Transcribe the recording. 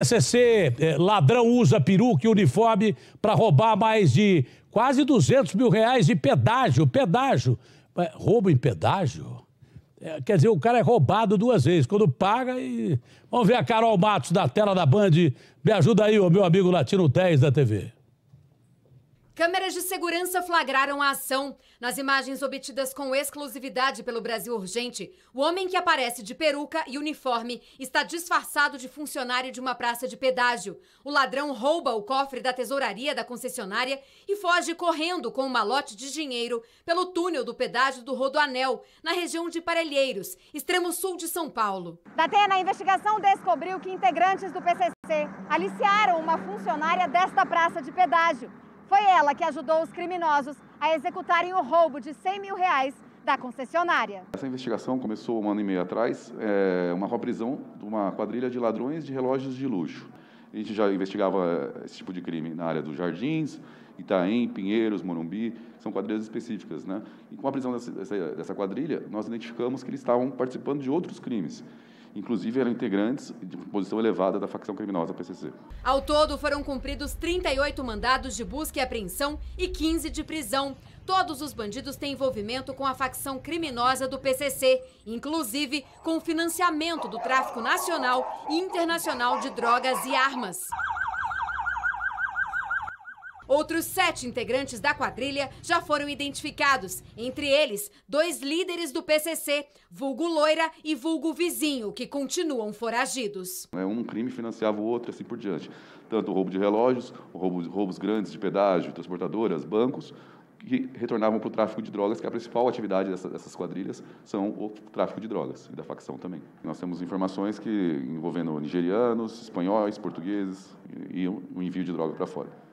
PCC, eh, ladrão usa peruca e uniforme para roubar mais de quase 200 mil reais de pedágio, pedágio. roubo em pedágio? Eh, quer dizer, o cara é roubado duas vezes, quando paga e... Vamos ver a Carol Matos da tela da Band, me ajuda aí, o meu amigo Latino 10 da TV. Câmeras de segurança flagraram a ação. Nas imagens obtidas com exclusividade pelo Brasil Urgente, o homem que aparece de peruca e uniforme está disfarçado de funcionário de uma praça de pedágio. O ladrão rouba o cofre da tesouraria da concessionária e foge correndo com um malote de dinheiro pelo túnel do pedágio do Rodoanel, na região de Parelheiros, extremo sul de São Paulo. Datena, a investigação descobriu que integrantes do PCC aliciaram uma funcionária desta praça de pedágio foi ela que ajudou os criminosos a executarem o roubo de 100 mil reais da concessionária. Essa investigação começou um ano e meio atrás, é, uma prisão de uma quadrilha de ladrões de relógios de luxo. A gente já investigava esse tipo de crime na área dos Jardins, Itaém, Pinheiros, Morumbi, são quadrilhas específicas. Né? E com a prisão dessa, dessa quadrilha, nós identificamos que eles estavam participando de outros crimes. Inclusive, eram integrantes de posição elevada da facção criminosa PCC. Ao todo, foram cumpridos 38 mandados de busca e apreensão e 15 de prisão. Todos os bandidos têm envolvimento com a facção criminosa do PCC, inclusive com o financiamento do tráfico nacional e internacional de drogas e armas. Outros sete integrantes da quadrilha já foram identificados, entre eles dois líderes do PCC, vulgo Loira e vulgo Vizinho, que continuam foragidos. É um crime financiava o outro, assim por diante. Tanto o roubo de relógios, roubos, roubos grandes de pedágio, transportadoras, bancos, que retornavam para o tráfico de drogas, que é a principal atividade dessas, dessas quadrilhas são o tráfico de drogas e da facção também. Nós temos informações que envolvendo nigerianos, espanhóis, portugueses e o envio de droga para fora.